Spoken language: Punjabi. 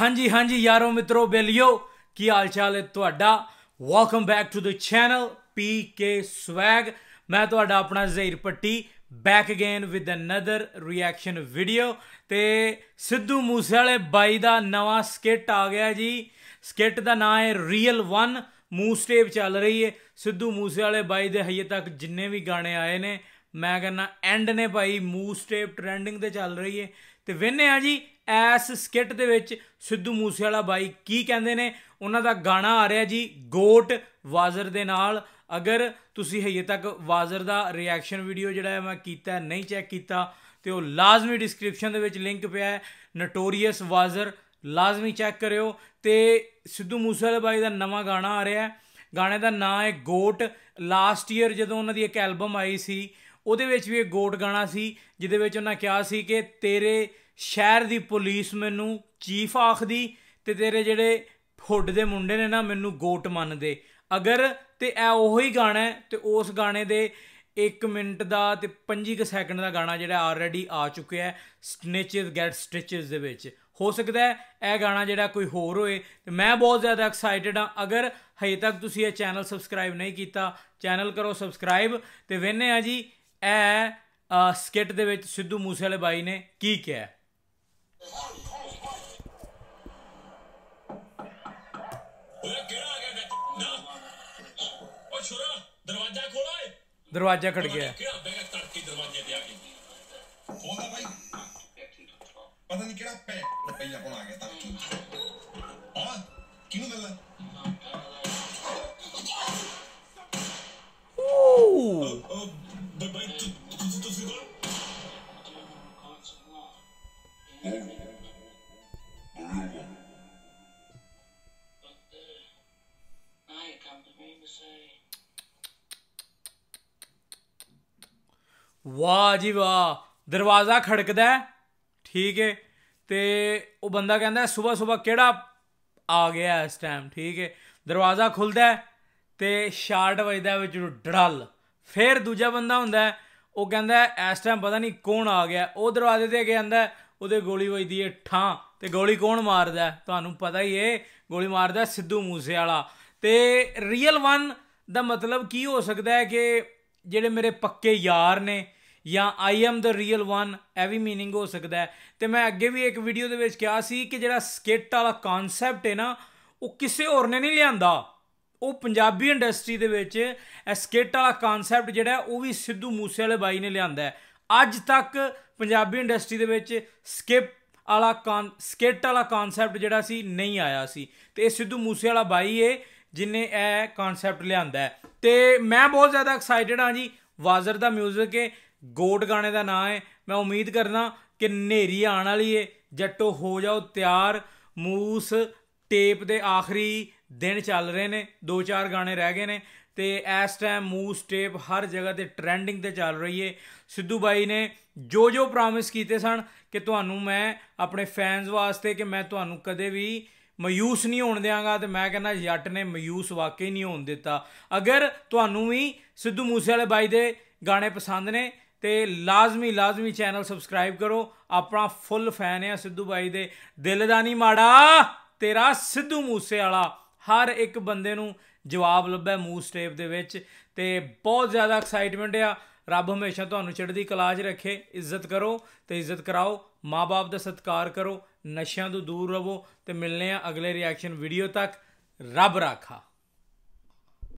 ਹਾਂਜੀ ਹਾਂਜੀ ਯਾਰੋ ਮਿੱਤਰੋ ਬੇਲਿਓ ਕੀ ਹਾਲ ਚਾਲ ਹੈ ਤੁਹਾਡਾ welcome back to the channel PK swag ਮੈਂ ਤੁਹਾਡਾ ਆਪਣਾ ਜ਼ਹਿਰ ਪੱਟੀ back again with another reaction video ਤੇ ਸਿੱਧੂ ਮੂਸੇ ਵਾਲੇ ਬਾਈ ਦਾ ਨਵਾਂ ਸਕਿੱਟ ਆ ਗਿਆ ਜੀ ਸਕਿੱਟ ਦਾ ਨਾਮ ਹੈ ਰੀਅਲ 1 ਮੂਸਟੇਪ ਚੱਲ ਰਹੀ ਹੈ ਸਿੱਧੂ ਮੂਸੇ ਵਾਲੇ ਬਾਈ ਦੇ ਹਜੇ ਤੱਕ ਜਿੰਨੇ ਵੀ ਗਾਣੇ ਆਏ ਨੇ ਮੈਂ ਕਹਿੰਦਾ ਐਂਡ ਨੇ ਭਾਈ ਮੂਸਟੇਪ ਟ੍ਰੈਂਡਿੰਗ ਤੇ ਚੱਲ ਰਹੀ ਹੈ ਤੇ ਵੇਨੇ ਆ ਜੀ ਐਸ ਸਕਿੱਟ ਦੇ ਵਿੱਚ ਸਿੱਧੂ ਮੂਸੇ ਵਾਲਾ ਬਾਈ ਕੀ ਕਹਿੰਦੇ ਨੇ ਉਹਨਾਂ ਦਾ ਗਾਣਾ ਆ ਰਿਹਾ ਜੀ ਗੋਟ ਵਾਜ਼ਰ ਦੇ ਨਾਲ ਅਗਰ ਤੁਸੀਂ ਹਜੇ ਤੱਕ ਵਾਜ਼ਰ ਦਾ ਰਿਐਕਸ਼ਨ ਵੀਡੀਓ ਜਿਹੜਾ ਮੈਂ ਕੀਤਾ ਨਹੀਂ ਚੈੱਕ ਕੀਤਾ ਤੇ ਉਹ ਲਾਜ਼ਮੀ ਡਿਸਕ੍ਰਿਪਸ਼ਨ ਦੇ ਵਿੱਚ ਲਿੰਕ ਪਿਆ ਹੈ ਨਟੋਰੀਅਸ ਵਾਜ਼ਰ ਲਾਜ਼ਮੀ ਚੈੱਕ ਕਰਿਓ ਤੇ ਸਿੱਧੂ ਮੂਸੇ ਵਾਲਾ ਬਾਈ ਦਾ ਨਵਾਂ ਗਾਣਾ ਆ ਰਿਹਾ ਹੈ ਗਾਣੇ ਦਾ ਨਾਮ ਹੈ ਗੋਟ ਲਾਸਟ ਈਅਰ ਜਦੋਂ ਉਹਨਾਂ ਦੀ ਇੱਕ ਐਲਬਮ ਆਈ ਸੀ ਉਹਦੇ ਵਿੱਚ ਵੀ ਇੱਕ ਗੋਟ ਗਾਣਾ ਸੀ ਜਿਹਦੇ ਵਿੱਚ ਉਹਨਾਂ ਕਿਹਾ ਸੀ ਕਿ ਤੇਰੇ ਸ਼ਹਿਰ ਦੀ ਪੁਲਿਸ ਮੈਨੂੰ ਚੀਫ ਆਖਦੀ ਤੇ ਤੇਰੇ ਜਿਹੜੇ ਫੁੱਡ ਦੇ ਮੁੰਡੇ ਨੇ ਨਾ ਮੈਨੂੰ ਗੋਟ ਮੰਨਦੇ ਅਗਰ ਤੇ ਇਹ ਉਹੀ ਗਾਣਾ ਹੈ ਤੇ ਉਸ ਗਾਣੇ ਦੇ 1 ਮਿੰਟ ਦਾ ਤੇ 25 ਸੈਕਿੰਡ ਦਾ ਗਾਣਾ ਜਿਹੜਾ ਆਲਰੇਡੀ ਆ ਚੁੱਕਿਆ ਹੈ ਸਨਿਚਸ ਗੈਟ ਸਟਿਚਸ ਦੇ ਵਿੱਚ ਹੋ ਸਕਦਾ ਹੈ ਇਹ ਗਾਣਾ ਜਿਹੜਾ ਕੋਈ ਹੋਰ ਹੋਏ ਤੇ ਮੈਂ ਬਹੁਤ ਜ਼ਿਆਦਾ ਐਕਸਾਈਟਡ ਹਾਂ ਅਗਰ ਹਜੇ ਤੱਕ ਤੁਸੀਂ ਇਹ ਚੈਨਲ ਸਬਸਕ੍ਰਾਈਬ ਨਹੀਂ ਕੀਤਾ ਚੈਨਲ ਕਰੋ ਸਬਸਕ੍ਰਾਈਬ ਤੇ ਵੇਨੇ ਆ ਜੀ ਇਹ ਸਕਿੱਟ ਦੇ ਵਿੱਚ ਸਿੱਧੂ ਮੂਸੇ ਵਾਲੇ ਬਾਈ ਨੇ ਕੀ ਕਿਹਾ ਦਰਵਾਜ਼ਾ ਖੋਲਾ ਏ ਦਰਵਾਜ਼ਾ ਖੜ ਗਿਆ ਕਿਹੜਾ ਬੈਗ ਤੜਕੀ ਦਰਵਾਜ਼ੇ ਤੇ ਆ ਕੇ ਖੋਲਦਾ ਬਾਈ ਪਤਾ ਨਹੀਂ ਕਿਹੜਾ ਪੈ ਪਹਿਲਾਂ ਕੋਲ ਆ ਗਿਆ ਤੜਕੀ ਆ ਕਿਹਨੂੰ ਮਿਲਦਾ ਵਾਹ ਜੀ ਵਾਹ ਦਰਵਾਜ਼ਾ ਖੜਕਦਾ ਠੀਕ ਹੈ ਤੇ ਉਹ ਬੰਦਾ ਕਹਿੰਦਾ ਸਵੇਰ ਸਵੇਰ ਕਿਹੜਾ ਆ ਗਿਆ ਇਸ ਟਾਈਮ ਠੀਕ ਹੈ ਦਰਵਾਜ਼ਾ ਖੁੱਲਦਾ ਤੇ ਸ਼ਾਰਟ ਵੱਜਦਾ ਵਿੱਚ ਡੜਲ ਫਿਰ ਦੂਜਾ ਬੰਦਾ ਹੁੰਦਾ ਉਹ ਕਹਿੰਦਾ ਇਸ ਟਾਈਮ ਪਤਾ ਨਹੀਂ ਕੌਣ ਆ ਗਿਆ ਉਹ ਦਰਵਾਜ਼ੇ ਤੇ ਕਹਿੰਦਾ ਉਹਦੇ ਗੋਲੀ ਵੱਜਦੀ ਏ ਠਾਂ ਤੇ ਗੋਲੀ ਕੌਣ ਮਾਰਦਾ ਤੁਹਾਨੂੰ ਪਤਾ ਹੀ ਏ ਗੋਲੀ ਮਾਰਦਾ ਸਿੱਧੂ ਮੂਸੇ ਵਾਲਾ ਤੇ ਰੀਅਲ ਵਨ ਦਾ ਮਤਲਬ ਕੀ ਹੋ ਸਕਦਾ ਹੈ ਕਿ ਜਿਹੜੇ ਮੇਰੇ ਪੱਕੇ ਯਾਰ ਨੇ ਜਾਂ ਆਈ ਐਮ ਦਾ ਰੀਅਲ ਵਨ ਐਵੀ ਵੀ मीनिंग ਹੋ ਸਕਦਾ ਹੈ ਤੇ ਮੈਂ ਅੱਗੇ ਵੀ ਇੱਕ ਵੀਡੀਓ ਦੇ ਵਿੱਚ ਕਿਹਾ ਸੀ ਕਿ ਜਿਹੜਾ ਸਕਿੱਟ ਵਾਲਾ ਕਨਸੈਪਟ ਹੈ ਨਾ ਉਹ ਕਿਸੇ ਹੋਰ ਨੇ ਨਹੀਂ ਲਿਆਂਦਾ ਉਹ ਪੰਜਾਬੀ ਇੰਡਸਟਰੀ ਦੇ ਵਿੱਚ ਸਕੇਟ ਵਾਲਾ ਕਨਸੈਪਟ ਜਿਹੜਾ ਉਹ ਵੀ ਸਿੱਧੂ ਮੂਸੇ ਵਾਲੇ ਬਾਈ ਨੇ ਲਿਆਂਦਾ ਹੈ ਅੱਜ ਤੱਕ ਪੰਜਾਬੀ ਇੰਡਸਟਰੀ ਦੇ ਵਿੱਚ ਸਕਿਪ ਵਾਲਾ ਸਕੇਟ ਵਾਲਾ ਕਨਸੈਪਟ ਜਿਹੜਾ ਸੀ ਨਹੀਂ ਆਇਆ ਸੀ ਤੇ ਇਹ ਸਿੱਧੂ ਮੂਸੇ ਵਾਲਾ ਬਾਈ ਏ ਜਿਨੇ ਇਹ ਕਨਸੈਪਟ ਲਿਆਂਦਾ ਤੇ ਮੈਂ ਬਹੁਤ ਜ਼ਿਆਦਾ ਐਕਸਾਈਟਡ ਹਾਂ ਜੀ ਵਾਜ਼ਰ ਦਾ 뮤직 ਏ ਗੋਟ ਗਾਣੇ ਦਾ ਨਾਮ ਏ ਮੈਂ ਉਮੀਦ ਕਰਨਾ ਕਿ ਨੇਰੀ ਆਣ ਵਾਲੀ ਏ ਜੱਟੋ ਹੋ ਜਾਓ ਤਿਆਰ ਮੂਸ ਟੇਪ ਦੇ ਆਖਰੀ ਦਿਨ ਚੱਲ ਰਹੇ ਨੇ ਦੋ ਚਾਰ ਗਾਣੇ ਰਹਿ ਗਏ ਨੇ ਤੇ ਇਸ ਟਾਈਮ ਮੂਸ ਟੇਪ ਹਰ ਜਗ੍ਹਾ ਤੇ ਟ੍ਰੈਂਡਿੰਗ ਤੇ ਚੱਲ ਰਹੀ ਏ ਸਿੱਧੂ ਬਾਈ ਨੇ ਜੋ ਜੋ ਪ੍ਰੋਮਿਸ ਕੀਤੇ ਸਨ ਕਿ ਤੁਹਾਨੂੰ ਮੈਂ ਆਪਣੇ ਫੈਨਸ ਵਾਸਤੇ ਕਿ ਮੈਂ ਤੁਹਾਨੂੰ ਕਦੇ ਵੀ ਮਯੂਸ ਨਹੀਂ ਹੋਣ ਦੇਵਾਂਗਾ ਤੇ ਮੈਂ ਕਹਿੰਦਾ ਜੱਟ ਨੇ ਮਯੂਸ ਵਾਕਈ ਨਹੀਂ ਹੋਣ ਦਿੱਤਾ ਅਗਰ ਤੁਹਾਨੂੰ ਵੀ ਸਿੱਧੂ ਮੂਸੇ ਵਾਲੇ ਬਾਈ ਦੇ ਗਾਣੇ ਪਸੰਦ ਨੇ ਤੇ ਲਾਜ਼ਮੀ ਲਾਜ਼ਮੀ ਚੈਨਲ ਸਬਸਕ੍ਰਾਈਬ ਕਰੋ ਆਪਣਾ ਫੁੱਲ ਫੈਨ ਆ ਸਿੱਧੂ ਬਾਈ ਦੇ ਦਿਲ ਦਾ ਨਹੀਂ ਮਾੜਾ ਤੇਰਾ ਸਿੱਧੂ ਮੂਸੇ ਵਾਲਾ ਹਰ ਇੱਕ ਬੰਦੇ ਨੂੰ ਜਵਾਬ ਲੱਭਾ ਮੂਸ ਸਟੇਪ ਦੇ ਵਿੱਚ ਤੇ ਬਹੁਤ ਜ਼ਿਆਦਾ ਐਕਸਾਈਟਮੈਂਟ ਆ ਰੱਬ ਹਮੇਸ਼ਾ ਤੁਹਾਨੂੰ ਚੜ੍ਹਦੀ ਕਲਾ 'ਚ ਰੱਖੇ ਇੱਜ਼ਤ ਕਰੋ ਤੇ ਇੱਜ਼ਤ ਕਰਾਓ ਮਾਪੇ ਦਾ ਸਤਿਕਾਰ ਕਰੋ ਨਸ਼ਿਆਂ ਤੋਂ ਦੂਰ ਰਹੋ ਤੇ ਮਿਲਨੇ ਆ ਅਗਲੇ ਰਿਐਕਸ਼ਨ ਵੀਡੀਓ ਤੱਕ ਰੱਬ ਰਾਖਾ